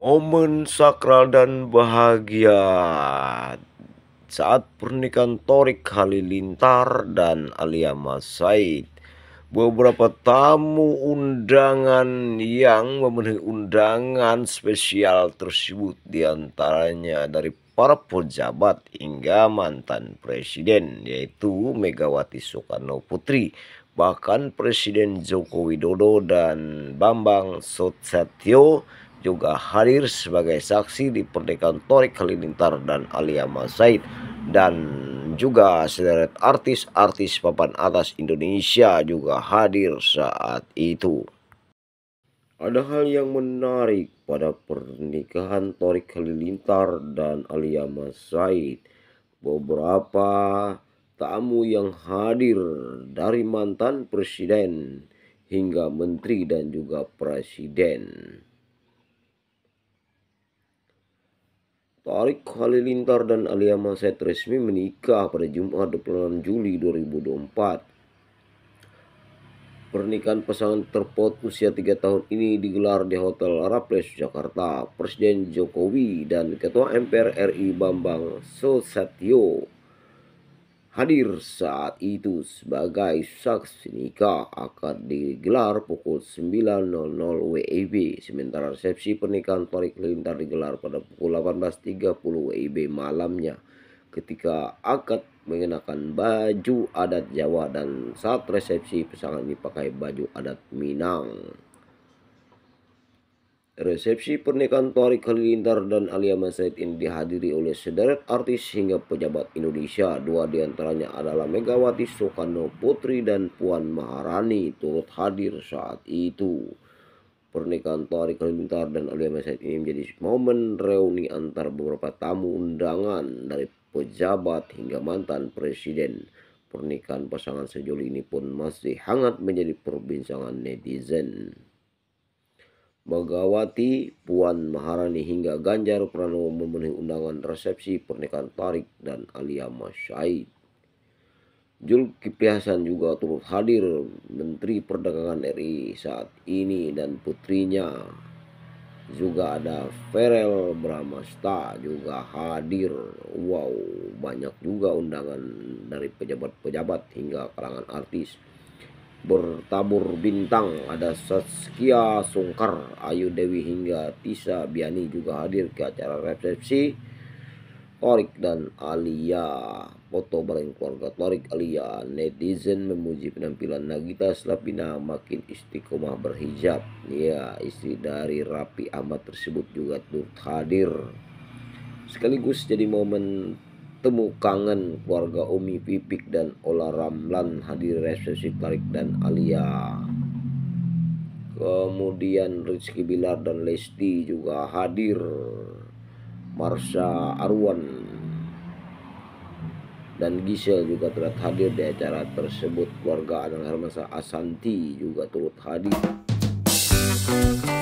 momen sakral dan bahagia saat pernikahan Torik Halilintar dan Alia Mas Said. Beberapa tamu undangan yang memenuhi undangan spesial tersebut diantaranya dari para pejabat hingga mantan presiden yaitu Megawati Soekarno Putri bahkan Presiden Joko Widodo dan Bambang Susatyo juga hadir sebagai saksi di pernikahan Torik Halilintar dan Alia Masaid dan juga sederet artis-artis papan atas Indonesia juga hadir saat itu. Ada hal yang menarik pada pernikahan Torik Halilintar dan Alia Masaid. Beberapa tamu yang hadir dari mantan presiden hingga menteri dan juga presiden. Tarik Halilintar dan Alia Maset resmi menikah pada Jumat 26 Juli 2024. Pernikahan pasangan terpot usia 3 tahun ini digelar di Hotel Raffles, Jakarta. Presiden Jokowi dan Ketua MPR RI Bambang Susatyo hadir saat itu sebagai saksi nikah akan digelar pukul 9.00 WIB sementara resepsi pernikahan Torik Lintar digelar pada pukul 18.30 WIB malamnya ketika akad mengenakan baju adat Jawa dan saat resepsi pasangan dipakai baju adat Minang. Resepsi pernikahan Tori Kalintar dan Alia Masaid ini dihadiri oleh sederet artis hingga pejabat Indonesia. Dua diantaranya adalah Megawati Soekarno Putri dan Puan Maharani turut hadir saat itu. Pernikahan Tori Kalintar dan Alia Masaid ini menjadi momen reuni antar beberapa tamu undangan dari pejabat hingga mantan presiden. Pernikahan pasangan sejoli ini pun masih hangat menjadi perbincangan netizen. Megawati, Puan Maharani hingga Ganjar Pranowo memenuhi undangan resepsi pernikahan Tarik dan Alia Masyaid. Julki Hasan juga turut hadir Menteri Perdagangan RI saat ini dan putrinya juga ada Ferel Bramasta juga hadir wow banyak juga undangan dari pejabat-pejabat hingga kalangan artis bertabur bintang ada Saskia Sungkar, Ayu Dewi hingga Tisa Biani juga hadir ke acara resepsi Torik dan Alia. Foto bareng keluarga Torik Alia. Netizen memuji penampilan Nagita Slavina makin istiqomah berhijab. Ya, istri dari Rapi Ahmad tersebut juga turut hadir. Sekaligus jadi momen temu kangen keluarga Umi Pipik dan Ola Ramlan hadir resepsi Tarik dan Alia. Kemudian Rizky Bilar dan Lesti juga hadir. Marsha Arwan dan Gisel juga telah hadir di acara tersebut. Keluarga Anang Hermansa Asanti juga turut hadir.